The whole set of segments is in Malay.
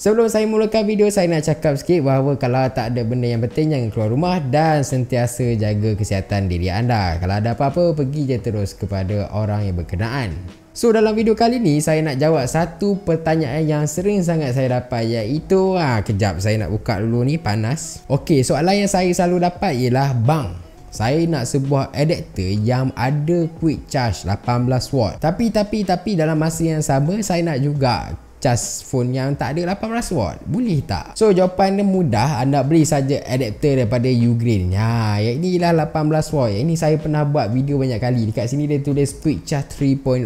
Sebelum saya mulakan video, saya nak cakap sikit bahawa kalau tak ada benda yang penting, jangan keluar rumah dan sentiasa jaga kesihatan diri anda. Kalau ada apa-apa, pergi je terus kepada orang yang berkenaan. So dalam video kali ni saya nak jawab satu pertanyaan yang sering sangat saya dapat iaitu ha, Kejap saya nak buka dulu ni panas Okey soalan yang saya selalu dapat ialah Bang saya nak sebuah adapter yang ada quick charge 18 watt Tapi tapi tapi dalam masa yang sama saya nak juga cas phone yang tak ada 18 watt boleh tak so jawapan dia mudah anda beli saja adapter daripada Ugreen ha yang ini ialah 18 watt yang ini saya pernah buat video banyak kali dekat sini dia tulis quick charge 3.0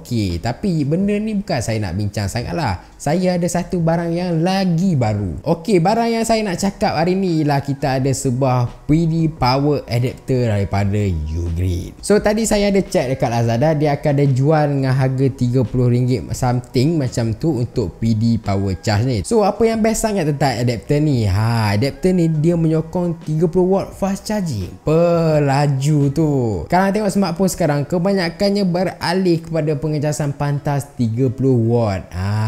okey tapi benda ni bukan saya nak bincang sangatlah saya ada satu barang yang lagi baru okey barang yang saya nak cakap hari ni ialah kita ada sebuah PD power adapter daripada Ugreen so tadi saya ada check dekat Lazada dia akan ada jual dengan harga RM30 something macam tu untuk PD power charge ni so apa yang best sangat tentang adapter ni ha adapter ni dia menyokong 30 watt fast charging pelaju tu kalau tengok smartphone sekarang kebanyakannya beralih kepada pengecasan pantas 30 watt ha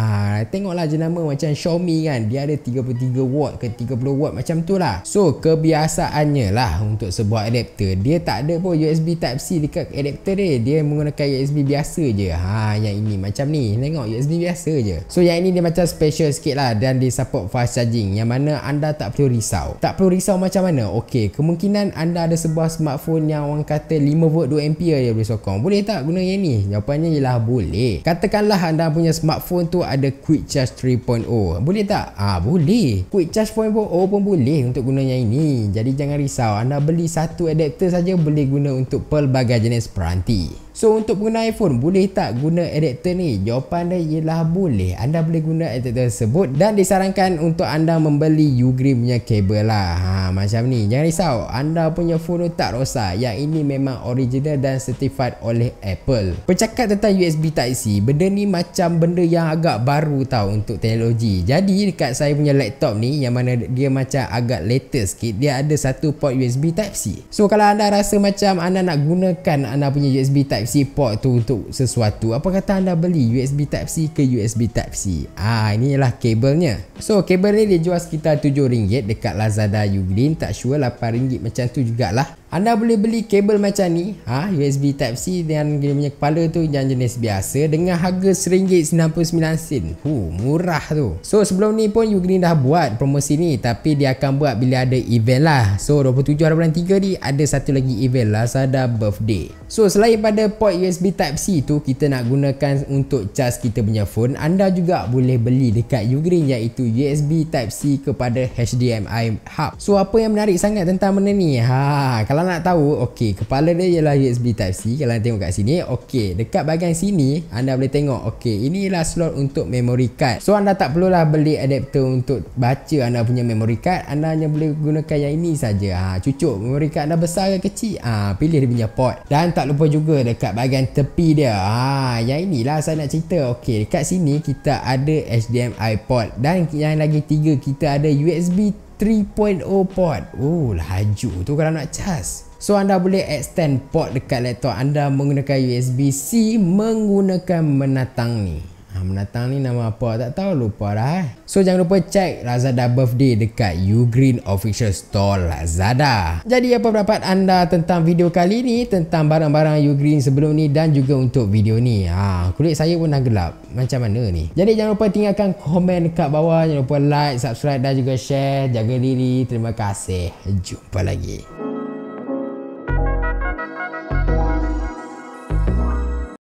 Ah, tengoklah jenama macam Xiaomi kan Dia ada 33 watt ke 30 watt macam tu lah So kebiasaannya lah untuk sebuah adapter Dia tak ada pun USB Type-C dekat adapter dia Dia menggunakan USB biasa je ha, Yang ini macam ni Tengok USB biasa je So yang ini dia macam special sikit lah Dan dia support fast charging Yang mana anda tak perlu risau Tak perlu risau macam mana Okey, kemungkinan anda ada sebuah smartphone Yang orang kata 5 volt 2 ampere dia boleh sokong Boleh tak guna yang ni? Jawapannya ialah boleh Katakanlah anda punya smartphone tu ada quick Quick Charge 3.0 Boleh tak? Ah Boleh Quick Charge 4.0 pun boleh untuk guna yang ini Jadi jangan risau Anda beli satu adapter saja boleh guna untuk pelbagai jenis peranti So untuk guna iPhone boleh tak guna adapter ni? Jawapan dia ialah boleh. Anda boleh guna adapter tersebut dan disarankan untuk anda membeli Ugreen punya kabel lah. Ha macam ni. Jangan risau, anda punya phone tak rosak. Yang ini memang original dan certified oleh Apple. Bercakap tentang USB Type-C, benda ni macam benda yang agak baru tau untuk teknologi. Jadi dekat saya punya laptop ni yang mana dia macam agak latest sikit, dia ada satu port USB Type-C. So kalau anda rasa macam anda nak gunakan anda punya USB type type C port tu untuk sesuatu apa kata anda beli USB type C ke USB type C ah inilah kabelnya so kabel ni dia jual sekitar rm ringgit dekat Lazada Ugreen tak sure rm ringgit macam tu jugalah anda boleh beli kabel macam ni, ha, USB Type C dengan dia punya kepala tu yang jenis biasa dengan harga RM1.99. Hu, murah tu. So sebelum ni pun Ugreen dah buat promosi ni tapi dia akan buat bila ada event lah. So 27 hari bulan 3 ni ada satu lagi event lah Sada birthday. So selain pada port USB Type C tu kita nak gunakan untuk charge kita punya phone, anda juga boleh beli dekat Ugreen iaitu USB Type C kepada HDMI hub. So apa yang menarik sangat tentang benda ni? Ha, kalau korang nak tahu Okay Kepala dia ialah USB Type-C Kalau tengok kat sini Okay Dekat bahagian sini Anda boleh tengok Okay Inilah slot untuk memory card So anda tak perlulah beli adapter Untuk baca anda punya memory card Anda hanya boleh gunakan yang ini saja. Ha, cucuk memory card anda besar ke kecil ha, Pilih dia punya port Dan tak lupa juga Dekat bahagian tepi dia ha, Yang inilah saya nak cerita Okay Dekat sini kita ada HDMI port Dan yang lagi tiga Kita ada USB 3.0 port. Oh, laju tu kalau nak cas. So anda boleh extend port dekat laptop anda menggunakan USB-C menggunakan menatang ni mendatang ni nama apa tak tahu lupa dah eh. So jangan lupa check Lazada birthday dekat Ugreen official store Lazada. Jadi apa pendapat anda tentang video kali ni tentang barang-barang Ugreen sebelum ni dan juga untuk video ni? Ha, kulit saya pun dah gelap. Macam mana ni? Jadi jangan lupa tinggalkan komen kat bawah, jangan lupa like, subscribe dan juga share. Jaga diri. Terima kasih. Jumpa lagi.